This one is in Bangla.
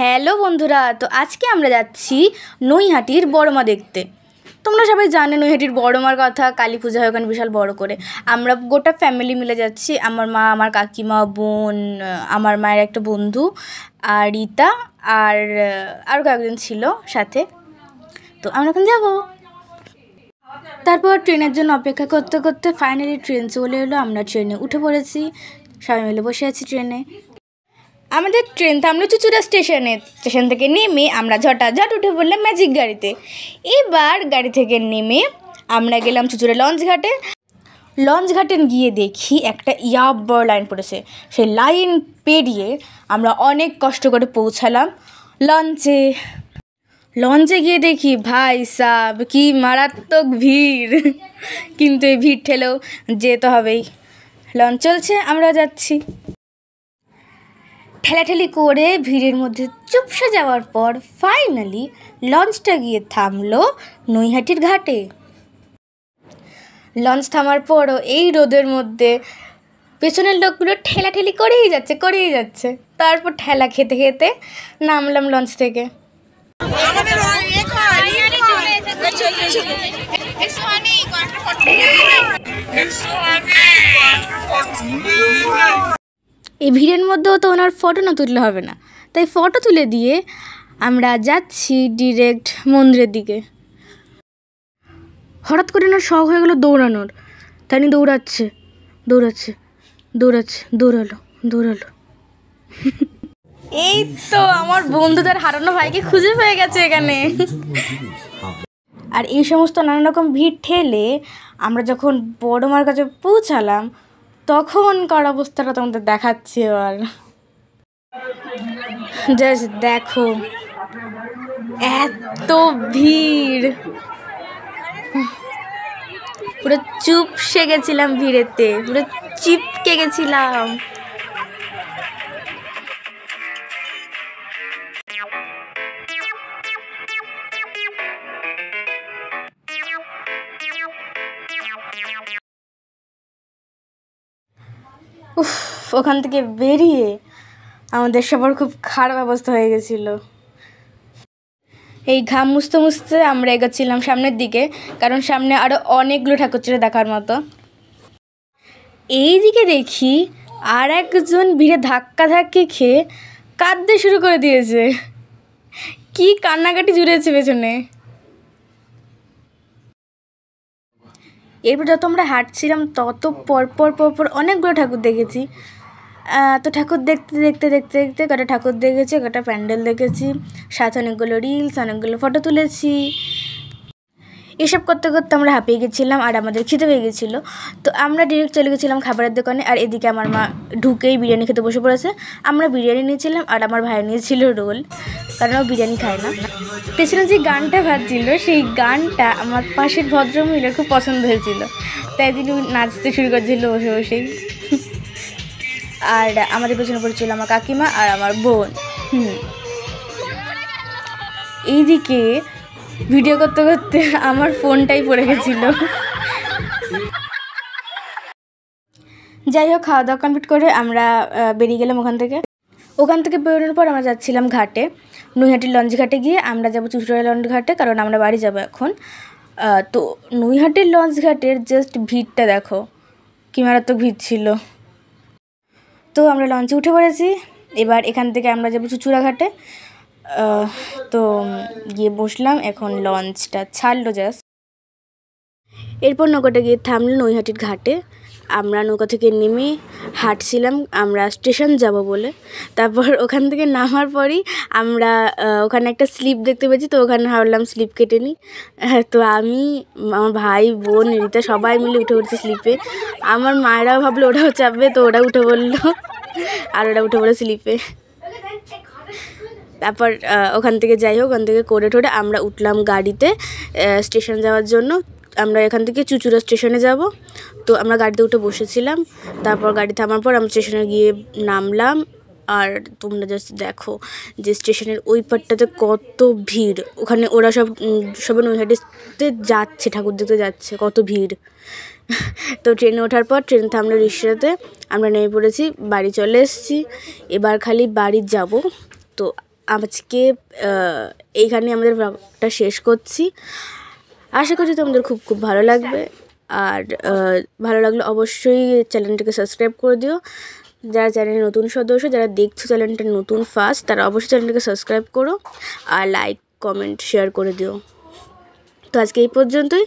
হ্যালো বন্ধুরা তো আজকে আমরা যাচ্ছি নৈহাটির বড়মা দেখতে তোমরা সবাই জানে নৈহাটির বড়মার কথা কালী পূজা হয় ওখানে বিশাল বড় করে আমরা গোটা ফ্যামিলি মিলে যাচ্ছি আমার মা আমার কাকিমা বোন আমার মায়ের একটা বন্ধু আর রীতা আর আরও কয়েকজন ছিল সাথে তো আমরা ওখানে যাবো তারপর ট্রেনের জন্য অপেক্ষা করতে করতে ফাইনালি ট্রেন চলে এলো আমরা ট্রেনে উঠে পড়েছি সবাই মিলে বসে আছি ট্রেনে আমাদের ট্রেন থামলো চুচুড়া স্টেশনে স্টেশন থেকে নেমে আমরা ঝটা ঝট উঠে পড়লাম ম্যাজিক গাড়িতে এবার গাড়ি থেকে নেমে আমরা গেলাম চুচুড়া লঞ্চ ঘাটে লঞ্চ ঘাটে গিয়ে দেখি একটা ইয়াব্বর লাইন পড়েছে সেই লাইন পেরিয়ে আমরা অনেক কষ্ট করে পৌঁছালাম লঞ্চে লঞ্চে গিয়ে দেখি ভাই সাব কি মারাত্মক ভিড় কিন্তু এই ভিড় ঠেলেও যেতে হবেই লঞ্চ চলছে আমরা যাচ্ছি ঠেলাঠেলি করে ভিড়ের মধ্যে চুপসে যাওয়ার পর ফাইনালি লঞ্চটা গিয়ে থামলো নৈহাটির ঘাটে লঞ্চ থামার পরও এই রোদের মধ্যে পেছনের লোকগুলো ঠেলাঠেলি করেই যাচ্ছে করেই যাচ্ছে তারপর ঠেলা খেতে খেতে নামলাম লঞ্চ থেকে এই ভিড়ের মধ্যেও তো ওনার ফটো না তুললে হবে না তাই ফটো তুলে দিয়ে আমরা যাচ্ছি ডিরেক্ট মন্দিরের দিকে হঠাৎ করে ওনার শখ হয়ে গেলো দৌড়ানোর তাই দৌড়াচ্ছে দৌড়াচ্ছে দৌড়াচ্ছে দৌড়ালো দৌড়ালো এই তো আমার বন্ধুদের হারানো ভাইকে খুঁজে পেয়ে গেছে এখানে আর এই সমস্ত নানা রকম ভিড় ঠেলে আমরা যখন বড় মার কাছে পৌঁছালাম তখন কড়া অবস্থাটা তোমাদের দেখাচ্ছি আর জাস্ট দেখো এত ভিড় পুরো চুপসে গেছিলাম ভিড়েতে পুরো চিপকে গেছিলাম উফ ওখান থেকে বেরিয়ে আমাদের সবার খুব খারাপ অবস্থা হয়ে গেছিলো এই ঘাম মুছতে মুছতে আমরা এগোচ্ছিলাম সামনের দিকে কারণ সামনে আরও অনেকগুলো ঠাকুর ছিল দেখার মতো এই দিকে দেখি আর একজন ভিড়ে ধাক্কা ধাক্কি খেয়ে কাঁদতে শুরু করে দিয়েছে কি কান্নাকাটি জুড়েছে পেছনে এরপর যত আমরা হাঁটছিলাম তত পরপর পরপর অনেকগুলো ঠাকুর দেখেছি তো ঠাকুর দেখতে দেখতে দেখতে দেখতে কটা ঠাকুর দেখেছি কটা প্যান্ডেল দেখেছি সাথে অনেকগুলো রিলস অনেকগুলো ফটো তুলেছি এসব করতে করতে আমরা হাঁপিয়ে গেছিলাম আর আমাদের খিদে হয়ে গেছিলো তো আমরা ডিরেক্ট চলে গেছিলাম খাবারের দোকানে আর এদিকে আমার মা ঢুকেই বিরিয়ানি খেতে বসে পড়েছে আমরা বিরিয়ানি নিয়েছিলাম আর আমার ভাই নিয়েছিল রোল কারণ ও বিরিয়ানি খায় না পেছনে যে গানটা ভাজছিল সেই গানটা আমার পাশের ভদ্রমহিলার খুব পছন্দ হয়েছিল তাই তিনি নাচতে শুরু করেছিল বসে বসেই আর আমাদের পেছনে পড়েছিল আমার কাকিমা আর আমার বোন হুম এইদিকে ভিডিও করতে করতে আমার ফোনটাই পড়ে গেছিল যাই হোক খাওয়া দাওয়া কমপ্লিট করে আমরা বেরিয়ে গেলাম ওখান থেকে ওখান থেকে বেরোনোর পর আমরা যাচ্ছিলাম ঘাটে নৈহাটির লঞ্চ ঘাটে গিয়ে আমরা যাবো চুচুড়া লঞ্চ ঘাটে কারণ আমরা বাড়ি যাবো এখন তো নৈহাটির লঞ্চ ঘাটের জাস্ট ভিড়টা দেখো কি মারাত্মক ভিড় ছিল তো আমরা লঞ্চে উঠে পড়েছি এবার এখান থেকে আমরা যাবো চুচুড়া ঘাটে তো গিয়ে বসলাম এখন লঞ্চটা ছাড়লো জাস্ট এরপর নৌকাটা গিয়ে থামলো নৈহাটির ঘাটে আমরা নৌকা থেকে নেমে হাঁটছিলাম আমরা স্টেশন যাব বলে তারপর ওখান থেকে নামার পরই আমরা ওখানে একটা স্লিপ দেখতে পেয়েছি তো ওখানে হারলাম স্লিপ কেটে নিই হ্যাঁ, তো আমি আমার ভাই বোন রিতা সবাই মিলে উঠে উঠছে স্লিপে আমার মায়েরাও ভাবলো ওটাও চাপবে তো ওরা উঠে বললো আর ওরা উঠে পড়লো স্লিপে তারপর ওখান থেকে যাই হোক ওখান থেকে করে ঠোরে আমরা উঠলাম গাড়িতে স্টেশন যাওয়ার জন্য আমরা এখান থেকে চুচুড়া স্টেশনে যাব তো আমরা গাড়িতে উঠে বসেছিলাম তারপর গাড়ি থামার পর আমরা স্টেশনে গিয়ে নামলাম আর তোমরা জাস্ট দেখো যে স্টেশনের ওই পারটাতে কত ভিড় ওখানে ওরা সব সবাই নৈহাটিতে যাচ্ছে ঠাকুর দেখতে যাচ্ছে কত ভিড় তো ট্রেনে ওঠার পর ট্রেন থামলো রিক্সাতে আমরা নেমে পড়েছি বাড়ি চলে এসেছি এবার খালি বাড়ি যাব তো আজকে এইখানে আমাদের ব্লগটা শেষ করছি আশা করছি তোমাদের খুব খুব ভালো লাগবে আর ভালো লাগলে অবশ্যই চ্যানেলটাকে সাবস্ক্রাইব করে দিও যারা চ্যানেলের নতুন সদস্য যারা দেখছো চ্যানেলটা নতুন ফার্স্ট তারা অবশ্যই চ্যানেলটাকে সাবস্ক্রাইব করো আর লাইক কমেন্ট শেয়ার করে দিও তো আজকে এই পর্যন্তই